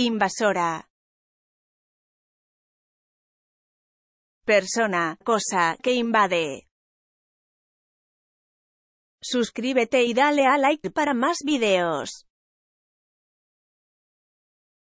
invasora. Persona, cosa, que invade. Suscríbete y dale a like para más videos.